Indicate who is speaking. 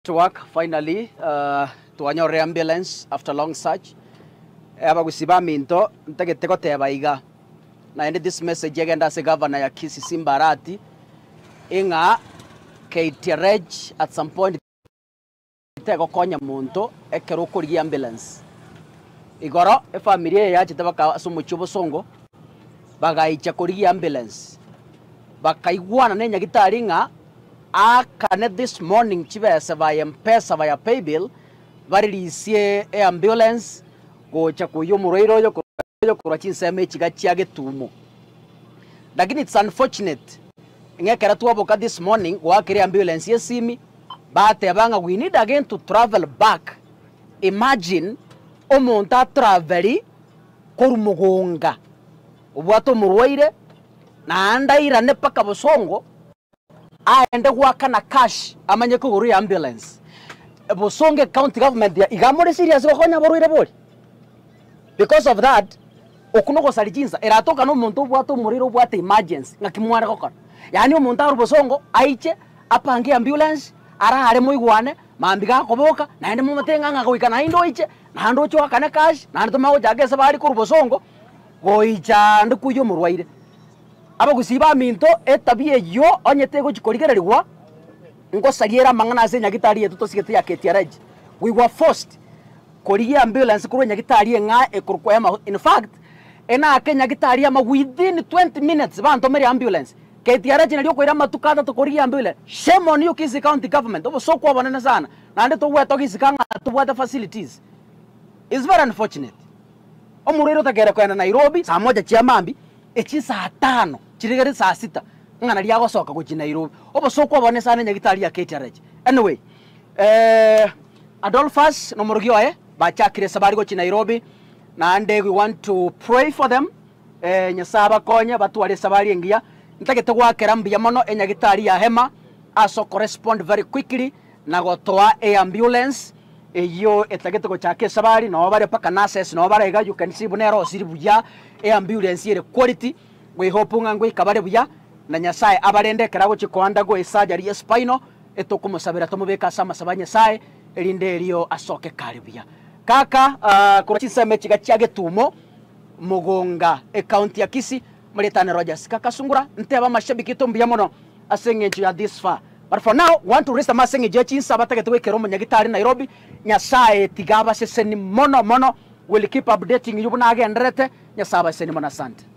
Speaker 1: to work finally uh, twanyore ambulance after long search aba gusiba minto ntegete goteba iga na ende this message agenda ase governor ya Kisisi Mbarati inga KTRH at some point tego konya muntu ekero kuri ambulance igoro efamily ya chitaba ka sumuchubo songo bagaicha kuri ambulance bakaigwana nenya gitari nga a kane this morning chibese vaya mpesa vaya paybill baririsie e ambulance gocha kuyo muroiro yo yo chinse me chiga chiage tumo lakini it's unfortunate ngekera twaboka this morning kire ambulance bate banga we need again to travel back imagine omuntu atraveli korumugonga ubwate omurwaire naandairane paka bosongo aende gwaka na cash amanye kugurira ambulance busonge county government ya igamore serious gokonya borwire bori because of that okuno gosarijinza eratoka no muntu bwate umuriro bwate emergency ngakimware gokora yani umuntu ari busongo aiche apange ambulance ara are na ende mu matenga nga ngagoika na indo iche na ndo chwa kana cash na ndo nando mago jagese bari kurubosongo goicha ndikuyo murwaire aba abagusiba minto etabia eyo onyete ngo ngosariera mang'ana ase enyagitari yetu tosigete ya regi we were forced korigia ambulance korwa enyagitari eng'a ekorokwa yama in fact ena enake enyagitari ama within 20 minutes bantomere ambulance ketia regi nario koira to atatu korigia ambulance shame on you kisi county government obo sokwa bonene sana nande togweta ogisika ng'atubwate facilities is very unfortunate omurero takere kwenda Nairobi saa moja chia mambi echi saa tano chirigeri saa sita ng'ana ria gocoka gå nairobi obo sokwabone sana nyagitari ya ktrh anyway eh, no adolphus nomorogi oye bachakire sabari gå nairobi na ande we want to pray for them eh, nyasaye bakonye batware sabari engiya ntagete gwakera mbia mono enyagitari ya hema aso correspond very quickly na gotoa a ambulance eyo etagete gochaka sabari no bare paka nurses no bare ga you can see bunero siribuya a ambulance ire quality gwihopunga ngwi kabare buya na nyasaye abarendekera guchikonda gwe isajari ya spino etukumusabira tumubika sama saba nyasaye erinde erio asoke kare buya kaka uh, ah, kura chiseme chiga chage tumo mugonga account ya kisi mletane rogers kaka sungura nte aba mashabiki tumbia muno aseng'encho ya this far but for now want to rest amasengi jechi insaba tagete wekero munyagitari nairobi nyasaye tigaba seseni mono mono will keep updating you bunagenderete nyasaba seseni mona sante